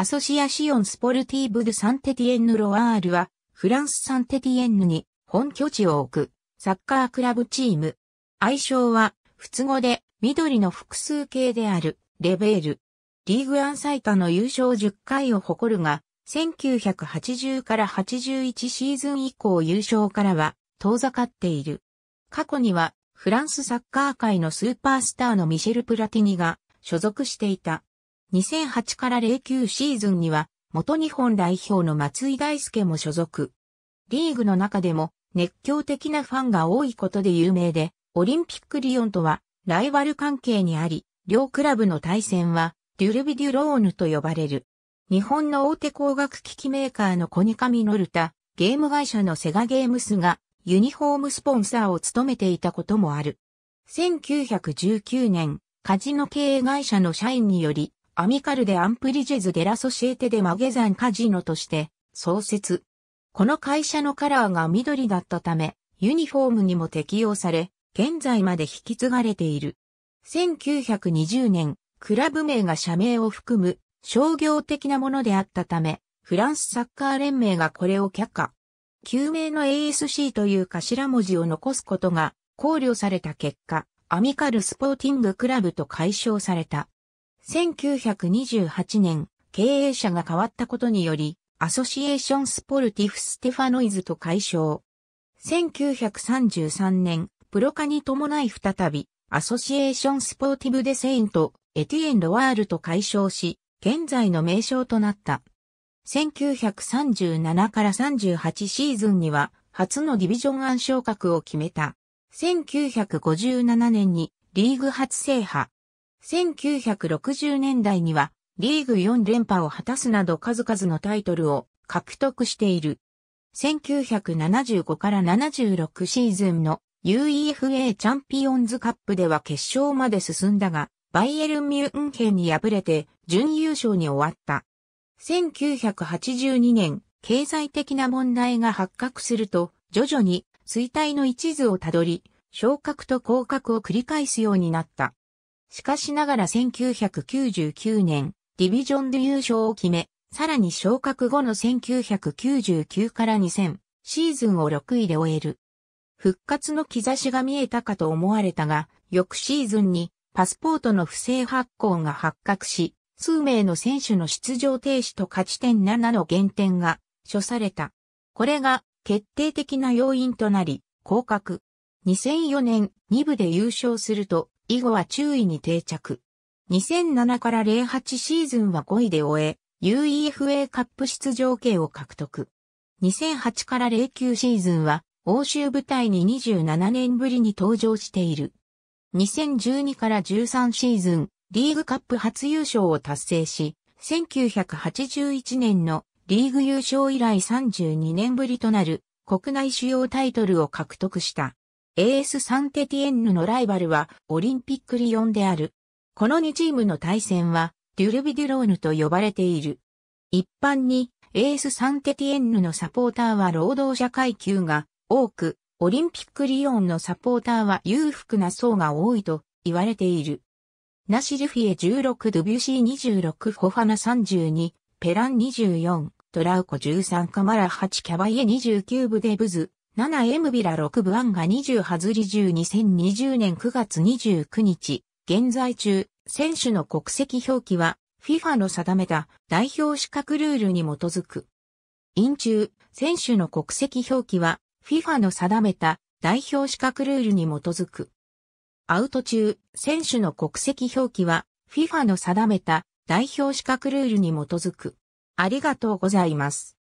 アソシアシオンスポルティーブ・ドゥ・サンテティエンヌ・ロワールは、フランス・サンテティエンヌに本拠地を置くサッカークラブチーム。愛称は、仏語で緑の複数形であるレベール。リーグアン最多の優勝10回を誇るが、1980から81シーズン以降優勝からは遠ざかっている。過去にはフランスサッカー界のスーパースターのミシェル・プラティニが所属していた2008から09シーズンには、元日本代表の松井大輔も所属。リーグの中でも熱狂的なファンが多いことで有名で、オリンピックリオンとはライバル関係にあり、両クラブの対戦はデュルビ・デュローヌと呼ばれる。日本の大手工学機器メーカーのコニカミノルタ、ゲーム会社のセガゲームスがユニフォームスポンサーを務めていたこともある。1919年、カジノ経営会社の社員により、アミカルでアンプリジェズ・デラ・ソシエテ・でマゲザン・カジノとして創設。この会社のカラーが緑だったため、ユニフォームにも適用され、現在まで引き継がれている。1920年、クラブ名が社名を含む商業的なものであったため、フランスサッカー連盟がこれを却下。救命の ASC という頭文字を残すことが考慮された結果、アミカルスポーティングクラブと解消された。1928年、経営者が変わったことにより、アソシエーションスポルティフステファノイズと解消。1933年、プロ化に伴い再び、アソシエーションスポーティブデセイント、エティエン・ロワールと解消し、現在の名称となった。1937から38シーズンには、初のディビジョン暗昇格を決めた。1957年にリーグ初制覇。1960年代にはリーグ4連覇を果たすなど数々のタイトルを獲得している。1975から76シーズンの UEFA チャンピオンズカップでは決勝まで進んだが、バイエルン・ミュンヘンに敗れて準優勝に終わった。1982年、経済的な問題が発覚すると、徐々に衰退の一途をたどり、昇格と降格を繰り返すようになった。しかしながら1999年、ディビジョンで優勝を決め、さらに昇格後の1999から2000シーズンを6位で終える。復活の兆しが見えたかと思われたが、翌シーズンにパスポートの不正発行が発覚し、数名の選手の出場停止と勝ち点7の減点が処された。これが決定的な要因となり、降格。2004年2部で優勝すると、以後は注意に定着。2007から08シーズンは5位で終え、UEFA カップ出場権を獲得。2008から09シーズンは、欧州舞台に27年ぶりに登場している。2012から13シーズン、リーグカップ初優勝を達成し、1981年のリーグ優勝以来32年ぶりとなる国内主要タイトルを獲得した。AS サンテティエンヌのライバルはオリンピックリヨンである。この2チームの対戦はデュルビデュローヌと呼ばれている。一般に AS サンテティエンヌのサポーターは労働者階級が多く、オリンピックリヨンのサポーターは裕福な層が多いと言われている。ナシルフィエ16、ドビュシー26、フォファナ32、ペラン24、トラウコ13、カマラ8、キャバイエ29部デブズ、7エムビラ6部案が20ハズリ10 2020年9月29日、現在中、選手の国籍表記は FIFA の定めた代表資格ルールに基づく。院中、選手の国籍表記は FIFA の定めた代表資格ルールに基づく。アウト中、選手の国籍表記は FIFA の定めた代表資格ルールに基づく。ありがとうございます。